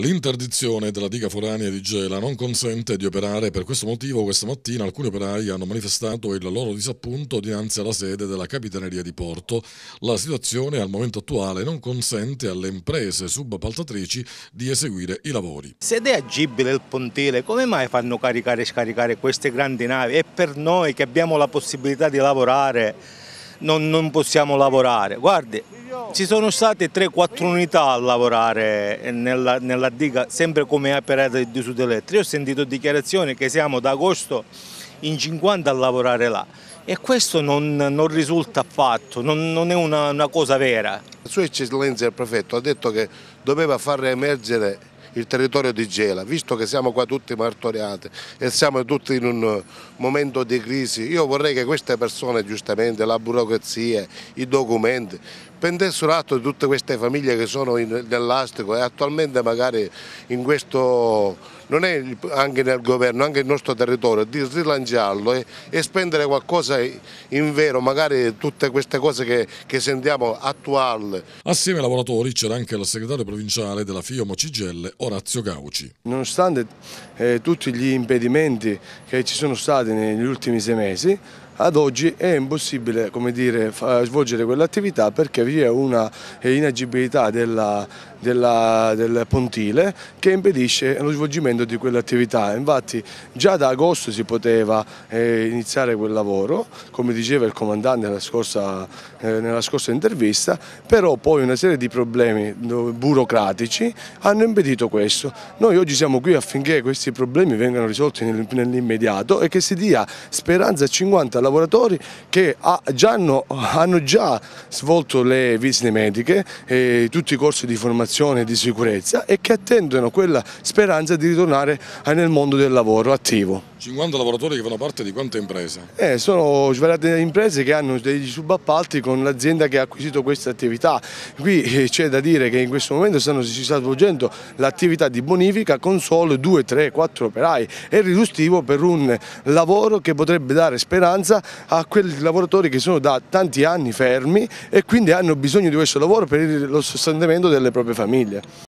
L'interdizione della diga foranea di Gela non consente di operare, per questo motivo questa mattina alcuni operai hanno manifestato il loro disappunto dinanzi alla sede della Capitaneria di Porto. La situazione al momento attuale non consente alle imprese subappaltatrici di eseguire i lavori. Se è agibile il pontile, come mai fanno caricare e scaricare queste grandi navi? E per noi che abbiamo la possibilità di lavorare non, non possiamo lavorare? Guardi, ci sono state 3-4 unità a lavorare nella, nella diga sempre come operata di Sudeletri. Io ho sentito dichiarazioni che siamo da agosto in 50 a lavorare là e questo non, non risulta affatto, non, non è una, una cosa vera. Sua Eccellenza il Prefetto ha detto che doveva far emergere il territorio di Gela, visto che siamo qua tutti martoriati e siamo tutti in un momento di crisi, io vorrei che queste persone giustamente, la burocrazia, i documenti, prendessero atto di tutte queste famiglie che sono nell'astico e attualmente magari in questo, non è anche nel governo, anche il nostro territorio, di rilanciarlo e, e spendere qualcosa in vero, magari tutte queste cose che, che sentiamo attuarle. Assieme ai lavoratori c'era anche la segretaria provinciale della FIOMO Cigelle, Orazio Gauci. Nonostante eh, tutti gli impedimenti che ci sono stati negli ultimi sei mesi, ad oggi è impossibile dire, svolgere quell'attività perché vi è una inagibilità della, della, del pontile che impedisce lo svolgimento di quell'attività. Infatti già da agosto si poteva eh, iniziare quel lavoro, come diceva il comandante nella scorsa, eh, nella scorsa intervista, però poi una serie di problemi burocratici hanno impedito questo. Noi oggi siamo qui affinché questi problemi vengano risolti nell'immediato e che si dia speranza a 50 lavoratori lavoratori che ha, già hanno, hanno, già svolto le visite mediche, eh, tutti i corsi di formazione e di sicurezza e che attendono quella speranza di ritornare nel mondo del lavoro attivo. 50 lavoratori che fanno parte di quante imprese? Eh, sono svariate imprese che hanno dei subappalti con l'azienda che ha acquisito questa attività. Qui eh, c'è da dire che in questo momento stanno, si sta svolgendo l'attività di bonifica con solo 2, 3, 4 operai. È riduttivo per un lavoro che potrebbe dare speranza a quei lavoratori che sono da tanti anni fermi e quindi hanno bisogno di questo lavoro per lo sostentamento delle proprie famiglie.